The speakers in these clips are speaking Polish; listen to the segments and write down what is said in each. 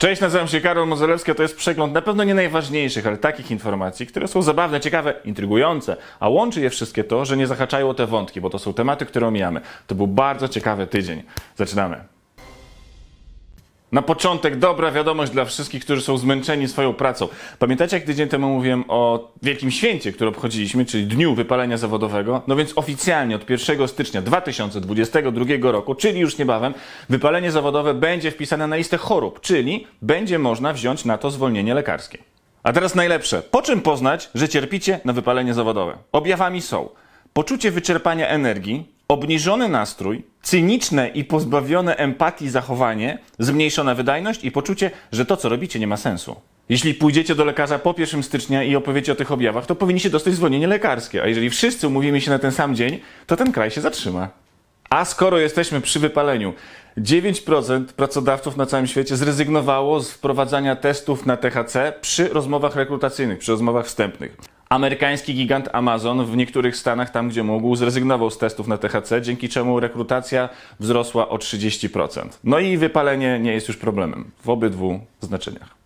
Cześć, nazywam się Karol Mozelewski, a to jest przegląd na pewno nie najważniejszych, ale takich informacji, które są zabawne, ciekawe, intrygujące, a łączy je wszystkie to, że nie zahaczają o te wątki, bo to są tematy, które omijamy. To był bardzo ciekawy tydzień. Zaczynamy. Na początek dobra wiadomość dla wszystkich, którzy są zmęczeni swoją pracą. Pamiętacie, jak tydzień temu mówiłem o Wielkim Święcie, które obchodziliśmy, czyli Dniu Wypalenia Zawodowego? No więc oficjalnie od 1 stycznia 2022 roku, czyli już niebawem, wypalenie zawodowe będzie wpisane na listę chorób, czyli będzie można wziąć na to zwolnienie lekarskie. A teraz najlepsze. Po czym poznać, że cierpicie na wypalenie zawodowe? Objawami są poczucie wyczerpania energii, obniżony nastrój, cyniczne i pozbawione empatii zachowanie, zmniejszona wydajność i poczucie, że to, co robicie, nie ma sensu. Jeśli pójdziecie do lekarza po 1 stycznia i opowiecie o tych objawach, to powinniście dostać zwolnienie lekarskie, a jeżeli wszyscy umówimy się na ten sam dzień, to ten kraj się zatrzyma. A skoro jesteśmy przy wypaleniu, 9% pracodawców na całym świecie zrezygnowało z wprowadzania testów na THC przy rozmowach rekrutacyjnych, przy rozmowach wstępnych. Amerykański gigant Amazon w niektórych stanach, tam gdzie mógł, zrezygnował z testów na THC, dzięki czemu rekrutacja wzrosła o 30%. No i wypalenie nie jest już problemem w obydwu znaczeniach.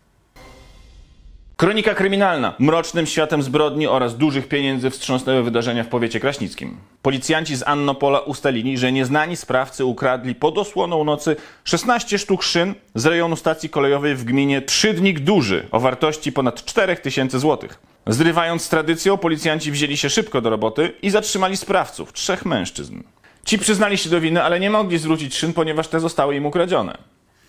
Kronika kryminalna. Mrocznym światem zbrodni oraz dużych pieniędzy wstrząsnęły wydarzenia w powiecie kraśnickim. Policjanci z Annopola ustalili, że nieznani sprawcy ukradli pod osłoną nocy 16 sztuk szyn z rejonu stacji kolejowej w gminie Trzydnik Duży o wartości ponad 4000 zł. Zrywając z tradycją, policjanci wzięli się szybko do roboty i zatrzymali sprawców, trzech mężczyzn. Ci przyznali się do winy, ale nie mogli zwrócić szyn, ponieważ te zostały im ukradzione.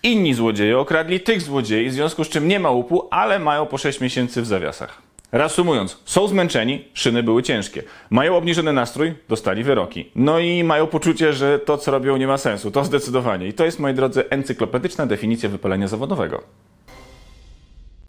Inni złodzieje okradli tych złodziei, w związku z czym nie ma łupu, ale mają po 6 miesięcy w zawiasach. Reasumując, są zmęczeni, szyny były ciężkie. Mają obniżony nastrój, dostali wyroki. No i mają poczucie, że to, co robią, nie ma sensu. To zdecydowanie. I to jest, moi drodzy, encyklopedyczna definicja wypalenia zawodowego.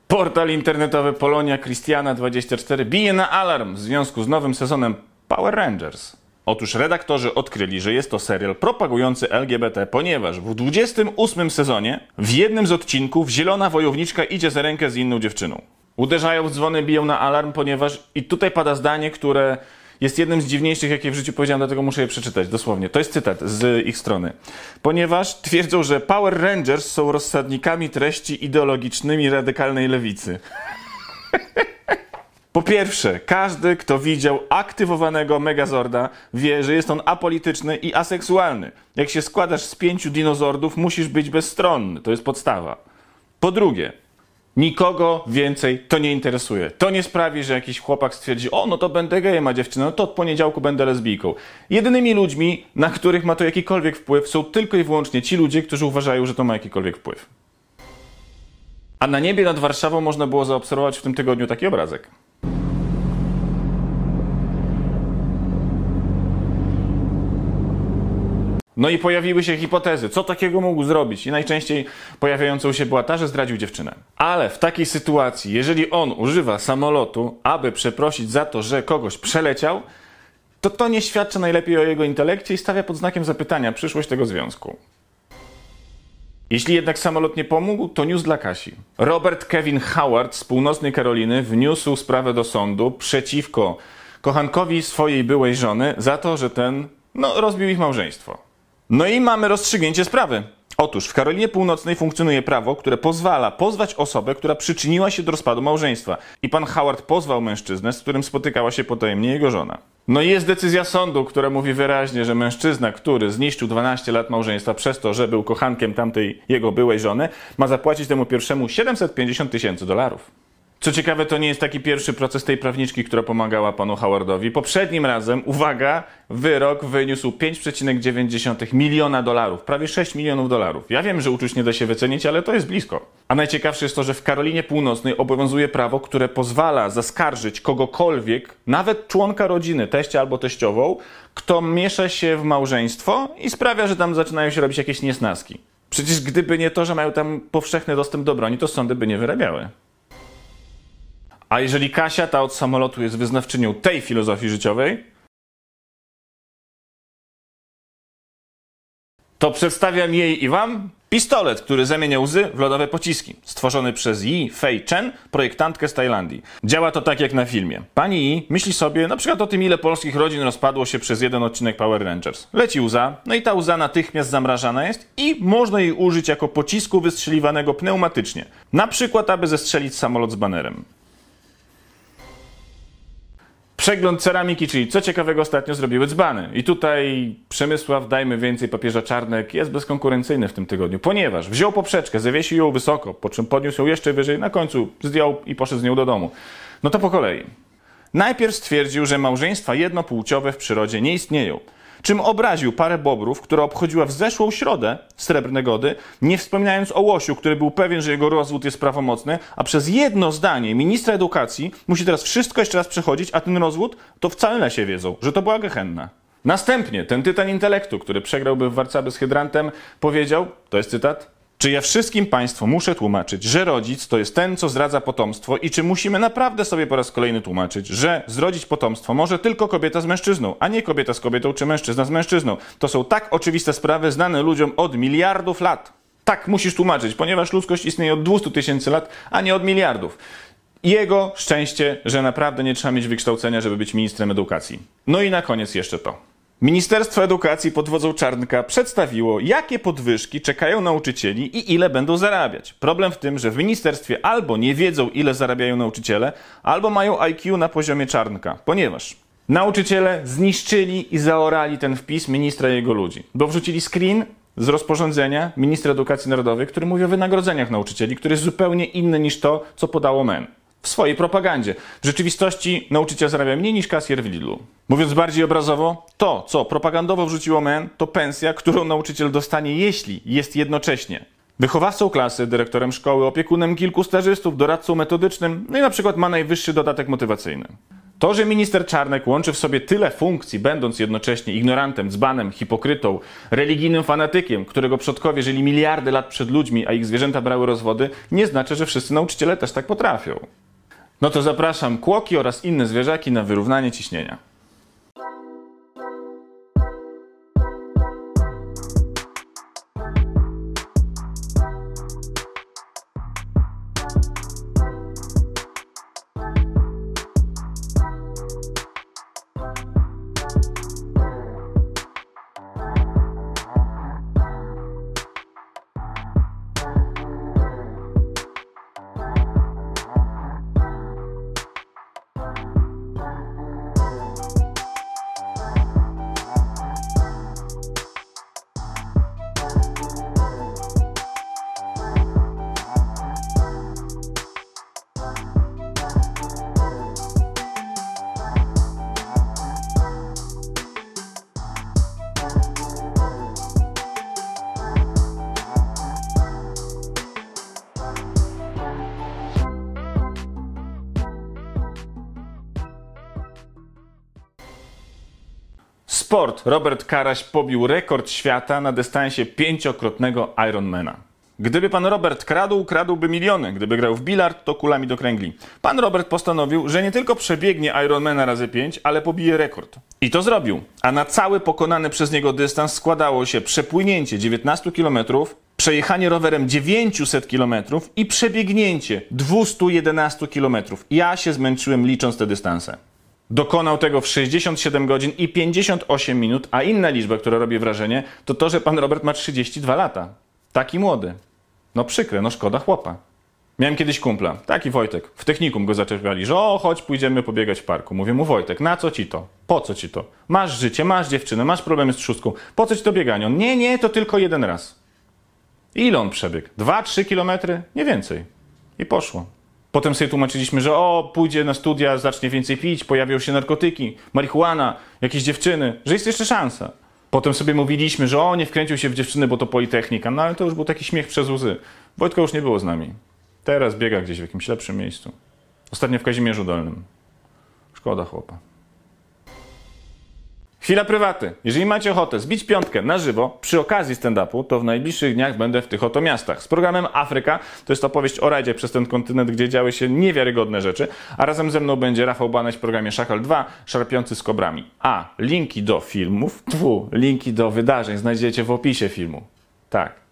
Portal internetowy Polonia Christiana 24 bije na alarm w związku z nowym sezonem Power Rangers. Otóż redaktorzy odkryli, że jest to serial propagujący LGBT, ponieważ w 28 sezonie w jednym z odcinków zielona wojowniczka idzie za rękę z inną dziewczyną. Uderzają w dzwony, biją na alarm, ponieważ i tutaj pada zdanie, które jest jednym z dziwniejszych, jakie w życiu powiedziałem, dlatego muszę je przeczytać dosłownie. To jest cytat z ich strony. Ponieważ twierdzą, że Power Rangers są rozsadnikami treści ideologicznymi radykalnej lewicy. Po pierwsze, każdy, kto widział aktywowanego Megazorda, wie, że jest on apolityczny i aseksualny. Jak się składasz z pięciu dinozordów, musisz być bezstronny. To jest podstawa. Po drugie, Nikogo więcej to nie interesuje. To nie sprawi, że jakiś chłopak stwierdzi, o, no to będę gejem, a dziewczyna, no to od poniedziałku będę lesbijką. Jedynymi ludźmi, na których ma to jakikolwiek wpływ, są tylko i wyłącznie ci ludzie, którzy uważają, że to ma jakikolwiek wpływ. A na niebie nad Warszawą można było zaobserwować w tym tygodniu taki obrazek. No i pojawiły się hipotezy, co takiego mógł zrobić. I najczęściej pojawiającą się była ta, że zdradził dziewczynę. Ale w takiej sytuacji, jeżeli on używa samolotu, aby przeprosić za to, że kogoś przeleciał, to to nie świadczy najlepiej o jego intelekcie i stawia pod znakiem zapytania przyszłość tego związku. Jeśli jednak samolot nie pomógł, to news dla Kasi. Robert Kevin Howard z północnej Karoliny wniósł sprawę do sądu przeciwko kochankowi swojej byłej żony za to, że ten no, rozbił ich małżeństwo. No i mamy rozstrzygnięcie sprawy. Otóż w Karolinie Północnej funkcjonuje prawo, które pozwala pozwać osobę, która przyczyniła się do rozpadu małżeństwa. I pan Howard pozwał mężczyznę, z którym spotykała się potajemnie jego żona. No i jest decyzja sądu, która mówi wyraźnie, że mężczyzna, który zniszczył 12 lat małżeństwa przez to, że był kochankiem tamtej jego byłej żony, ma zapłacić temu pierwszemu 750 tysięcy dolarów. Co ciekawe, to nie jest taki pierwszy proces tej prawniczki, która pomagała panu Howardowi. Poprzednim razem, uwaga, wyrok wyniósł 5,9 miliona dolarów, prawie 6 milionów dolarów. Ja wiem, że uczuć nie da się wycenić, ale to jest blisko. A najciekawsze jest to, że w Karolinie Północnej obowiązuje prawo, które pozwala zaskarżyć kogokolwiek, nawet członka rodziny, teścia albo teściową, kto miesza się w małżeństwo i sprawia, że tam zaczynają się robić jakieś niesnaski. Przecież gdyby nie to, że mają tam powszechny dostęp do broni, to sądy by nie wyrabiały. A jeżeli Kasia, ta od samolotu, jest wyznawczynią tej filozofii życiowej, to przedstawiam jej i wam pistolet, który zamienia łzy w lodowe pociski, stworzony przez Yi Fei Chen, projektantkę z Tajlandii. Działa to tak jak na filmie. Pani Yi myśli sobie na przykład o tym, ile polskich rodzin rozpadło się przez jeden odcinek Power Rangers. Leci łza, no i ta łza natychmiast zamrażana jest i można jej użyć jako pocisku wystrzeliwanego pneumatycznie. Na przykład, aby zestrzelić samolot z banerem. Przegląd ceramiki, czyli co ciekawego ostatnio zrobiły dzbany. I tutaj Przemysław, dajmy więcej papieża Czarnek, jest bezkonkurencyjny w tym tygodniu, ponieważ wziął poprzeczkę, zawiesił ją wysoko, po czym podniósł ją jeszcze wyżej, na końcu zdjął i poszedł z nią do domu. No to po kolei. Najpierw stwierdził, że małżeństwa jednopłciowe w przyrodzie nie istnieją czym obraził parę bobrów, która obchodziła w zeszłą środę Srebrne Gody, nie wspominając o Łosiu, który był pewien, że jego rozwód jest prawomocny, a przez jedno zdanie ministra edukacji musi teraz wszystko jeszcze raz przechodzić, a ten rozwód to wcale na się wiedzą, że to była gehenna. Następnie ten tytan intelektu, który przegrałby w Warcaby z hydrantem, powiedział, to jest cytat, czy ja wszystkim Państwu muszę tłumaczyć, że rodzic to jest ten, co zdradza potomstwo i czy musimy naprawdę sobie po raz kolejny tłumaczyć, że zrodzić potomstwo może tylko kobieta z mężczyzną, a nie kobieta z kobietą czy mężczyzna z mężczyzną? To są tak oczywiste sprawy znane ludziom od miliardów lat. Tak musisz tłumaczyć, ponieważ ludzkość istnieje od 200 tysięcy lat, a nie od miliardów. Jego szczęście, że naprawdę nie trzeba mieć wykształcenia, żeby być ministrem edukacji. No i na koniec jeszcze to. Ministerstwo Edukacji pod wodzą Czarnka przedstawiło, jakie podwyżki czekają nauczycieli i ile będą zarabiać. Problem w tym, że w ministerstwie albo nie wiedzą, ile zarabiają nauczyciele, albo mają IQ na poziomie Czarnka, ponieważ nauczyciele zniszczyli i zaorali ten wpis ministra i jego ludzi, bo wrzucili screen z rozporządzenia ministra edukacji narodowej, który mówi o wynagrodzeniach nauczycieli, który jest zupełnie inny niż to, co podało MEN w swojej propagandzie. W rzeczywistości nauczyciel zarabia mniej niż kasjer w Lidlu. Mówiąc bardziej obrazowo, to, co propagandowo wrzuciło MEN, to pensja, którą nauczyciel dostanie, jeśli jest jednocześnie wychowawcą klasy, dyrektorem szkoły, opiekunem kilku stażystów, doradcą metodycznym, no i na przykład ma najwyższy dodatek motywacyjny. To, że minister Czarnek łączy w sobie tyle funkcji, będąc jednocześnie ignorantem, dzbanem, hipokrytą, religijnym fanatykiem, którego przodkowie żyli miliardy lat przed ludźmi, a ich zwierzęta brały rozwody, nie znaczy, że wszyscy nauczyciele też tak potrafią. No to zapraszam kłoki oraz inne zwierzaki na wyrównanie ciśnienia. Sport. Robert Karaś pobił rekord świata na dystansie pięciokrotnego Ironmana. Gdyby pan Robert kradł, kradłby miliony. Gdyby grał w bilard, to kulami do kręgli. Pan Robert postanowił, że nie tylko przebiegnie Ironmana razy 5, ale pobije rekord. I to zrobił. A na cały pokonany przez niego dystans składało się przepłynięcie 19 km, przejechanie rowerem 900 km i przebiegnięcie 211 km. Ja się zmęczyłem licząc te dystanse dokonał tego w 67 godzin i 58 minut, a inna liczba, która robi wrażenie, to to, że pan Robert ma 32 lata. Taki młody. No przykre, no szkoda chłopa. Miałem kiedyś kumpla, taki Wojtek. W technikum go zaczerpiali, że o, chodź, pójdziemy pobiegać w parku. Mówię mu, Wojtek, na co ci to? Po co ci to? Masz życie, masz dziewczynę, masz problemy z trzustką. Po co ci to bieganie? On, nie, nie, to tylko jeden raz. Ile on przebiegł? Dwa, trzy kilometry? Nie więcej. I poszło. Potem sobie tłumaczyliśmy, że o, pójdzie na studia, zacznie więcej pić, pojawią się narkotyki, marihuana, jakieś dziewczyny, że jest jeszcze szansa. Potem sobie mówiliśmy, że o, nie wkręcił się w dziewczyny, bo to Politechnika, no ale to już był taki śmiech przez łzy. Wojtko już nie było z nami. Teraz biega gdzieś w jakimś lepszym miejscu. Ostatnio w Kazimierzu Dolnym. Szkoda chłopa. Chwila prywaty. Jeżeli macie ochotę zbić piątkę na żywo przy okazji stand-upu, to w najbliższych dniach będę w tych oto miastach. Z programem Afryka, to jest opowieść o rajdzie przez ten kontynent, gdzie działy się niewiarygodne rzeczy, a razem ze mną będzie Rafał Banaś w programie Szachal 2, szarpiący z kobrami. A linki do filmów, tfu, linki do wydarzeń znajdziecie w opisie filmu. Tak.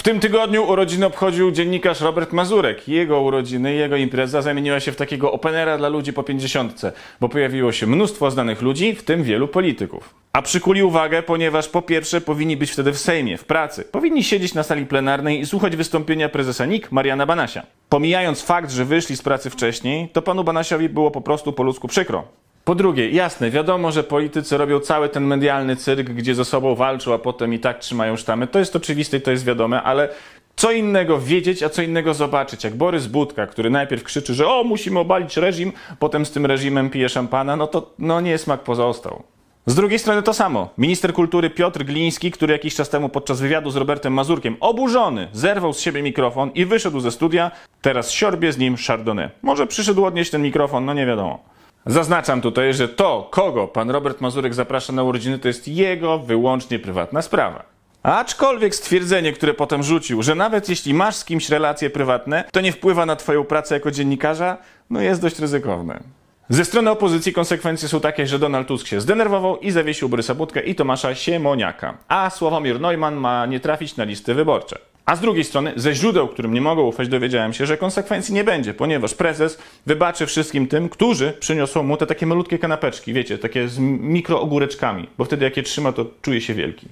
W tym tygodniu urodziny obchodził dziennikarz Robert Mazurek. Jego urodziny, jego impreza zamieniła się w takiego openera dla ludzi po pięćdziesiątce, bo pojawiło się mnóstwo znanych ludzi, w tym wielu polityków. A przykuli uwagę, ponieważ po pierwsze powinni być wtedy w Sejmie, w pracy. Powinni siedzieć na sali plenarnej i słuchać wystąpienia prezesa NIK Mariana Banasia. Pomijając fakt, że wyszli z pracy wcześniej, to panu Banasiowi było po prostu po ludzku przykro. Po drugie, jasne, wiadomo, że politycy robią cały ten medialny cyrk, gdzie ze sobą walczą, a potem i tak trzymają sztamy. To jest oczywiste i to jest wiadome, ale co innego wiedzieć, a co innego zobaczyć. Jak Borys Budka, który najpierw krzyczy, że o, musimy obalić reżim, potem z tym reżimem pije szampana, no to no nie smak pozostał. Z drugiej strony to samo. Minister kultury Piotr Gliński, który jakiś czas temu podczas wywiadu z Robertem Mazurkiem oburzony zerwał z siebie mikrofon i wyszedł ze studia, teraz siorbie z nim Chardonnay. Może przyszedł odnieść ten mikrofon, no nie wiadomo. Zaznaczam tutaj, że to, kogo pan Robert Mazurek zaprasza na urodziny, to jest jego wyłącznie prywatna sprawa. Aczkolwiek stwierdzenie, które potem rzucił, że nawet jeśli masz z kimś relacje prywatne, to nie wpływa na twoją pracę jako dziennikarza, no jest dość ryzykowne. Ze strony opozycji konsekwencje są takie, że Donald Tusk się zdenerwował i zawiesił Borysa Budkę i Tomasza Siemoniaka, a Sławomir Neumann ma nie trafić na listy wyborcze. A z drugiej strony, ze źródeł, którym nie mogą ufać, dowiedziałem się, że konsekwencji nie będzie, ponieważ prezes wybaczy wszystkim tym, którzy przyniosą mu te takie malutkie kanapeczki, wiecie, takie z mikroogóreczkami, bo wtedy jak je trzyma, to czuje się wielki.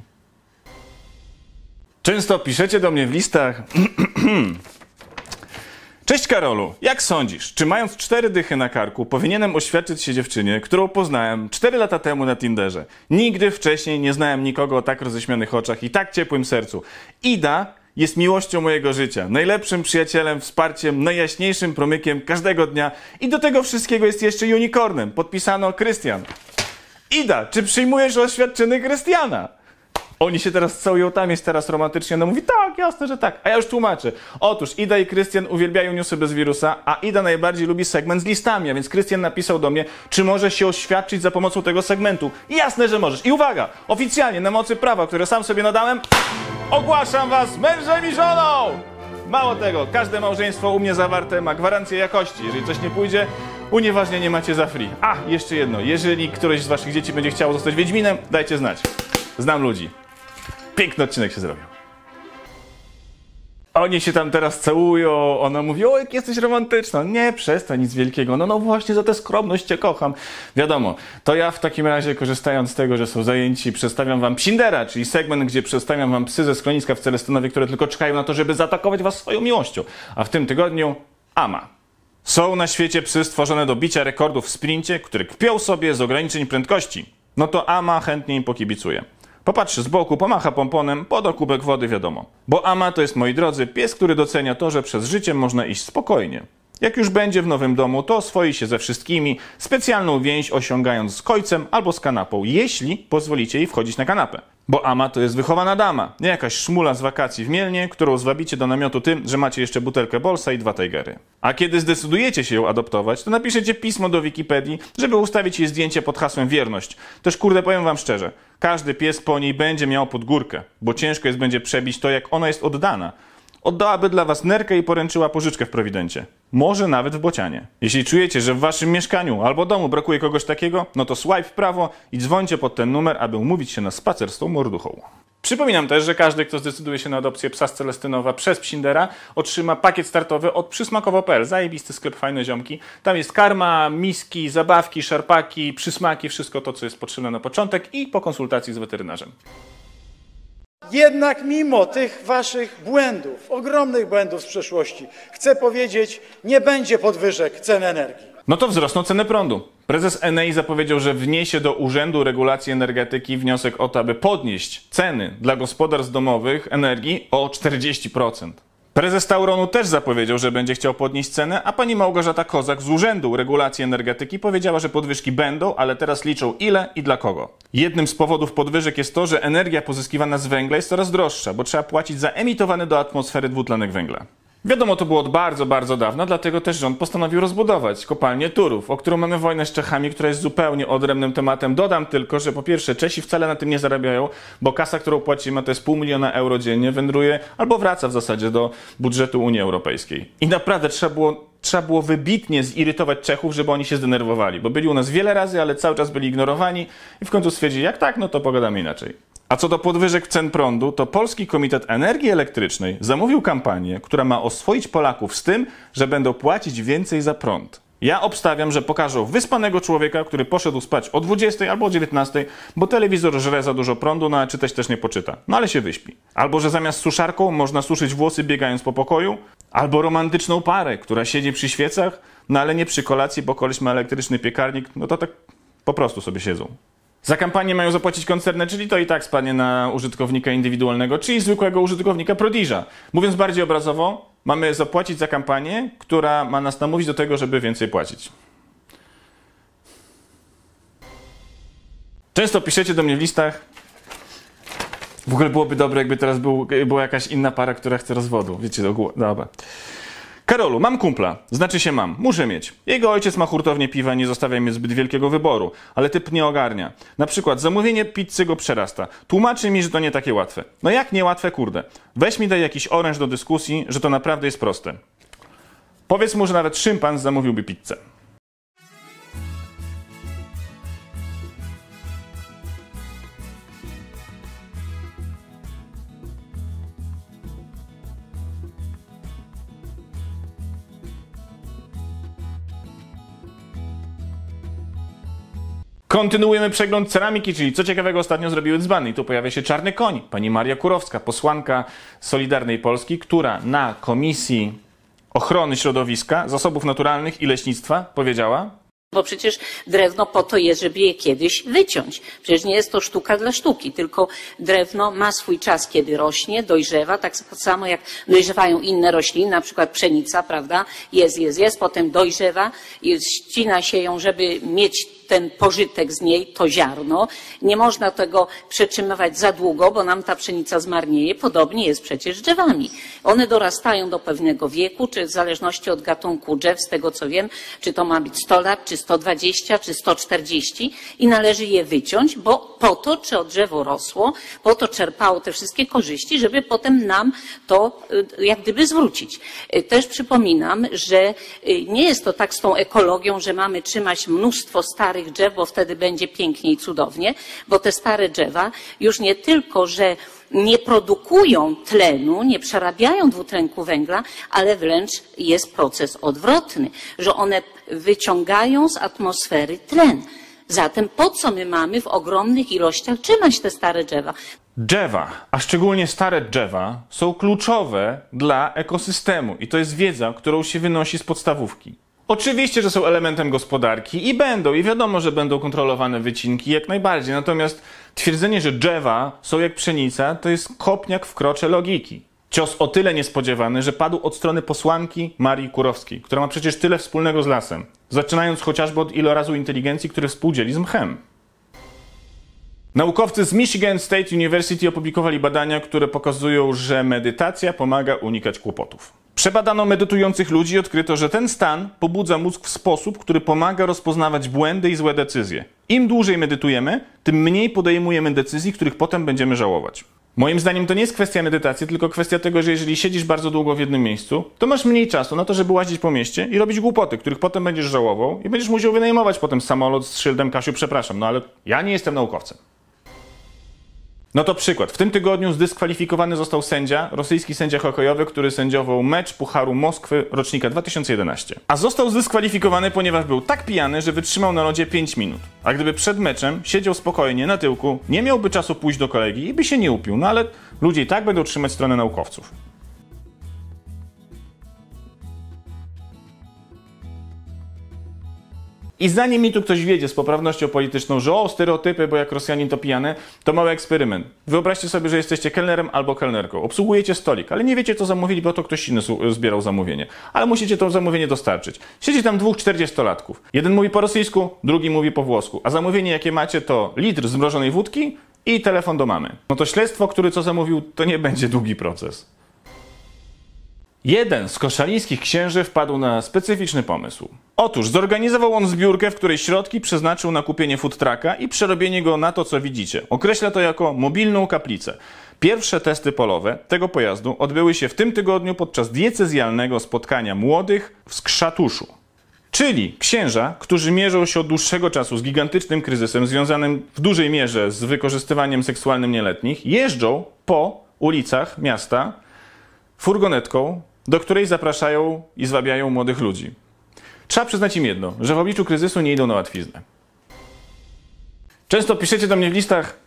Często piszecie do mnie w listach. Cześć Karolu, jak sądzisz, czy mając cztery dychy na karku, powinienem oświadczyć się dziewczynie, którą poznałem cztery lata temu na Tinderze? Nigdy wcześniej nie znałem nikogo o tak roześmianych oczach i tak ciepłym sercu. Ida jest miłością mojego życia, najlepszym przyjacielem, wsparciem, najjaśniejszym promykiem każdego dnia i do tego wszystkiego jest jeszcze unicornem. Podpisano Krystian. Ida, czy przyjmujesz oświadczyny Krystiana? Oni się teraz całują, tam jest teraz romantycznie. Ona mówi, tak, jasne, że tak. A ja już tłumaczę. Otóż Ida i Krystian uwielbiają newsy bez wirusa, a Ida najbardziej lubi segment z listami, a więc Krystian napisał do mnie, czy może się oświadczyć za pomocą tego segmentu. Jasne, że możesz. I uwaga, oficjalnie na mocy prawa, które sam sobie nadałem... Ogłaszam was mężem i żoną! Mało tego, każde małżeństwo u mnie zawarte ma gwarancję jakości. Jeżeli coś nie pójdzie, unieważnienie macie za free. A, jeszcze jedno. Jeżeli któreś z waszych dzieci będzie chciało zostać Wiedźminem, dajcie znać. Znam ludzi. Piękny odcinek się zrobił. Oni się tam teraz całują, ona mówi, o jak jesteś romantyczna. Nie, przestań, nic wielkiego. No, no właśnie, za tę skromność cię kocham. Wiadomo, to ja w takim razie, korzystając z tego, że są zajęci, przedstawiam wam Psindera, czyli segment, gdzie przedstawiam wam psy ze skroniska w Celestynowie, które tylko czekają na to, żeby zaatakować was swoją miłością. A w tym tygodniu Ama. Są na świecie psy stworzone do bicia rekordów w sprincie, które kpią sobie z ograniczeń prędkości. No to Ama chętnie im pokibicuje. Popatrz z boku, pomacha pomponem, poda kubek wody, wiadomo. Bo Ama to jest, moi drodzy, pies, który docenia to, że przez życie można iść spokojnie. Jak już będzie w nowym domu, to swoi się ze wszystkimi, specjalną więź osiągając z kojcem albo z kanapą, jeśli pozwolicie jej wchodzić na kanapę. Bo ama to jest wychowana dama, nie jakaś szmula z wakacji w Mielnie, którą zwabicie do namiotu tym, że macie jeszcze butelkę bolsa i dwa tajgery. A kiedy zdecydujecie się ją adoptować, to napiszecie pismo do Wikipedii, żeby ustawić jej zdjęcie pod hasłem wierność. Też kurde powiem wam szczerze, każdy pies po niej będzie miał podgórkę, bo ciężko jest będzie przebić to, jak ona jest oddana. Oddałaby dla was nerkę i poręczyła pożyczkę w prowidencie. Może nawet w bocianie. Jeśli czujecie, że w waszym mieszkaniu albo domu brakuje kogoś takiego, no to swipe w prawo i dzwońcie pod ten numer, aby umówić się na spacer z tą morduchą. Przypominam też, że każdy, kto zdecyduje się na adopcję psa z Celestynowa przez Psindera, otrzyma pakiet startowy od przysmakowo.pl. Zajebisty sklep, fajne ziomki. Tam jest karma, miski, zabawki, szarpaki, przysmaki, wszystko to, co jest potrzebne na początek i po konsultacji z weterynarzem. Jednak mimo tych waszych błędów, ogromnych błędów z przeszłości, chcę powiedzieć, nie będzie podwyżek cen energii. No to wzrosną ceny prądu. Prezes Enei zapowiedział, że wniesie do Urzędu Regulacji Energetyki wniosek o to, aby podnieść ceny dla gospodarstw domowych energii o 40%. Prezes Tauronu też zapowiedział, że będzie chciał podnieść cenę, a pani Małgorzata Kozak z Urzędu Regulacji Energetyki powiedziała, że podwyżki będą, ale teraz liczą ile i dla kogo. Jednym z powodów podwyżek jest to, że energia pozyskiwana z węgla jest coraz droższa, bo trzeba płacić za emitowany do atmosfery dwutlenek węgla. Wiadomo, to było od bardzo, bardzo dawna, dlatego też rząd postanowił rozbudować kopalnię Turów, o którą mamy wojnę z Czechami, która jest zupełnie odrębnym tematem. Dodam tylko, że po pierwsze Czesi wcale na tym nie zarabiają, bo kasa, którą płacimy, to jest pół miliona euro dziennie, wędruje albo wraca w zasadzie do budżetu Unii Europejskiej. I naprawdę trzeba było trzeba było wybitnie zirytować Czechów, żeby oni się zdenerwowali, bo byli u nas wiele razy, ale cały czas byli ignorowani i w końcu stwierdzili, jak tak, no to pogadamy inaczej. A co do podwyżek cen prądu, to Polski Komitet Energii Elektrycznej zamówił kampanię, która ma oswoić Polaków z tym, że będą płacić więcej za prąd. Ja obstawiam, że pokażą wyspanego człowieka, który poszedł spać o 20 albo o 19, bo telewizor żre za dużo prądu, no a czytać też nie poczyta. No ale się wyśpi. Albo że zamiast suszarką można suszyć włosy biegając po pokoju, albo romantyczną parę, która siedzi przy świecach, no ale nie przy kolacji, bo koleś ma elektryczny piekarnik, no to tak po prostu sobie siedzą. Za kampanię mają zapłacić koncerny, czyli to i tak spadnie na użytkownika indywidualnego, czyli zwykłego użytkownika Prodiża. Mówiąc bardziej obrazowo, mamy zapłacić za kampanię, która ma nas namówić do tego, żeby więcej płacić. Często piszecie do mnie w listach, w ogóle byłoby dobre, jakby teraz był, była jakaś inna para, która chce rozwodu. Wiecie, do głowy. Dobra. Karolu, mam kumpla. Znaczy się mam. Muszę mieć. Jego ojciec ma hurtownię piwa nie zostawia mi zbyt wielkiego wyboru, ale typ nie ogarnia. Na przykład zamówienie pizzy go przerasta. Tłumaczy mi, że to nie takie łatwe. No jak nie łatwe, kurde. Weź mi daj jakiś oręż do dyskusji, że to naprawdę jest proste. Powiedz mu, że nawet szympan zamówiłby pizzę. Kontynuujemy przegląd ceramiki, czyli co ciekawego ostatnio zrobiły dzbany. I tu pojawia się czarny koń, pani Maria Kurowska, posłanka Solidarnej Polski, która na Komisji Ochrony Środowiska, Zasobów Naturalnych i Leśnictwa powiedziała, bo przecież drewno po to jest, żeby je kiedyś wyciąć. Przecież nie jest to sztuka dla sztuki, tylko drewno ma swój czas, kiedy rośnie, dojrzewa, tak, tak samo jak dojrzewają inne rośliny, na przykład pszenica, prawda? Jest, jest, jest, potem dojrzewa, i ścina się ją, żeby mieć ten pożytek z niej, to ziarno. Nie można tego przetrzymywać za długo, bo nam ta pszenica zmarnieje. Podobnie jest przecież drzewami. One dorastają do pewnego wieku, czy w zależności od gatunku drzew, z tego co wiem, czy to ma być 100 lat, czy 120, czy 140 i należy je wyciąć, bo po to, czy drzewo rosło, po to czerpało te wszystkie korzyści, żeby potem nam to y, jak gdyby zwrócić. Y, też przypominam, że y, nie jest to tak z tą ekologią, że mamy trzymać mnóstwo starych starych drzew, bo wtedy będzie pięknie i cudownie, bo te stare drzewa już nie tylko, że nie produkują tlenu, nie przerabiają dwutlenku węgla, ale wręcz jest proces odwrotny, że one wyciągają z atmosfery tlen. Zatem po co my mamy w ogromnych ilościach trzymać te stare drzewa? Drzewa, a szczególnie stare drzewa, są kluczowe dla ekosystemu i to jest wiedza, którą się wynosi z podstawówki. Oczywiście, że są elementem gospodarki i będą, i wiadomo, że będą kontrolowane wycinki jak najbardziej. Natomiast twierdzenie, że drzewa są jak pszenica, to jest kopniak w krocze logiki. Cios o tyle niespodziewany, że padł od strony posłanki Marii Kurowskiej, która ma przecież tyle wspólnego z lasem. Zaczynając chociażby od ilorazu inteligencji, który współdzieli z mchem. Naukowcy z Michigan State University opublikowali badania, które pokazują, że medytacja pomaga unikać kłopotów. Przebadano medytujących ludzi i odkryto, że ten stan pobudza mózg w sposób, który pomaga rozpoznawać błędy i złe decyzje. Im dłużej medytujemy, tym mniej podejmujemy decyzji, których potem będziemy żałować. Moim zdaniem to nie jest kwestia medytacji, tylko kwestia tego, że jeżeli siedzisz bardzo długo w jednym miejscu, to masz mniej czasu na to, żeby łazić po mieście i robić głupoty, których potem będziesz żałował i będziesz musiał wynajmować potem samolot z szyldem Kasiu, przepraszam, no ale ja nie jestem naukowcem. No to przykład. W tym tygodniu zdyskwalifikowany został sędzia, rosyjski sędzia hokejowy, który sędziował mecz Pucharu Moskwy rocznika 2011. A został zdyskwalifikowany, ponieważ był tak pijany, że wytrzymał na lodzie 5 minut. A gdyby przed meczem siedział spokojnie na tyłku, nie miałby czasu pójść do kolegi i by się nie upił, no ale ludzie i tak będą trzymać stronę naukowców. I zanim mi tu ktoś wiedzie z poprawnością polityczną, że o, stereotypy, bo jak Rosjanin to pijany, to mały eksperyment. Wyobraźcie sobie, że jesteście kelnerem albo kelnerką. Obsługujecie stolik, ale nie wiecie, co zamówili, bo to ktoś inny zbierał zamówienie. Ale musicie to zamówienie dostarczyć. Siedzi tam dwóch czterdziestolatków. Jeden mówi po rosyjsku, drugi mówi po włosku. A zamówienie, jakie macie, to litr zmrożonej wódki i telefon do mamy. No to śledztwo, który co zamówił, to nie będzie długi proces. Jeden z koszalińskich księży wpadł na specyficzny pomysł. Otóż zorganizował on zbiórkę, w której środki przeznaczył na kupienie food trucka i przerobienie go na to, co widzicie. Określa to jako mobilną kaplicę. Pierwsze testy polowe tego pojazdu odbyły się w tym tygodniu podczas diecezjalnego spotkania młodych w Skrzatuszu. Czyli księża, którzy mierzą się od dłuższego czasu z gigantycznym kryzysem związanym w dużej mierze z wykorzystywaniem seksualnym nieletnich, jeżdżą po ulicach miasta furgonetką do której zapraszają i zwabiają młodych ludzi. Trzeba przyznać im jedno, że w obliczu kryzysu nie idą na łatwiznę. Często piszecie do mnie w listach,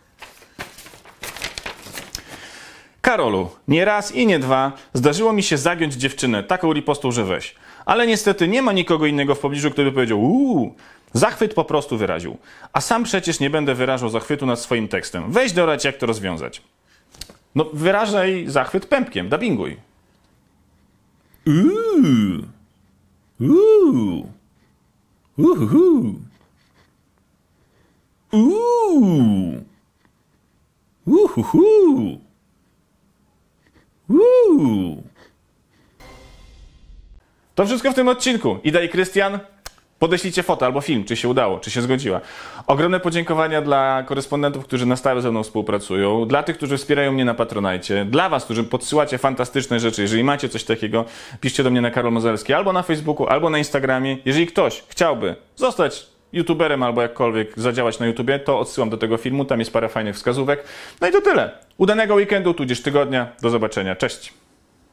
Karolu, nie raz i nie dwa zdarzyło mi się zagiąć dziewczynę taką ripostą, że weź. Ale niestety nie ma nikogo innego w pobliżu, kto by powiedział uuu. Zachwyt po prostu wyraził. A sam przecież nie będę wyrażał zachwytu nad swoim tekstem. Weź dorać, jak to rozwiązać. No wyrażaj zachwyt pępkiem, dubbinguj. Uuu. Uuu. Uhuhu. Uuu. Uhuhu. Uuu. To wszystko w tym odcinku. i Krystian. Podeślijcie foto albo film, czy się udało, czy się zgodziła. Ogromne podziękowania dla korespondentów, którzy na stałe ze mną współpracują, dla tych, którzy wspierają mnie na Patronajcie, dla was, którzy podsyłacie fantastyczne rzeczy. Jeżeli macie coś takiego, piszcie do mnie na Karol Mozelski albo na Facebooku, albo na Instagramie. Jeżeli ktoś chciałby zostać youtuberem albo jakkolwiek zadziałać na YouTubie, to odsyłam do tego filmu, tam jest parę fajnych wskazówek. No i to tyle. Udanego weekendu, tudzież tygodnia. Do zobaczenia. Cześć.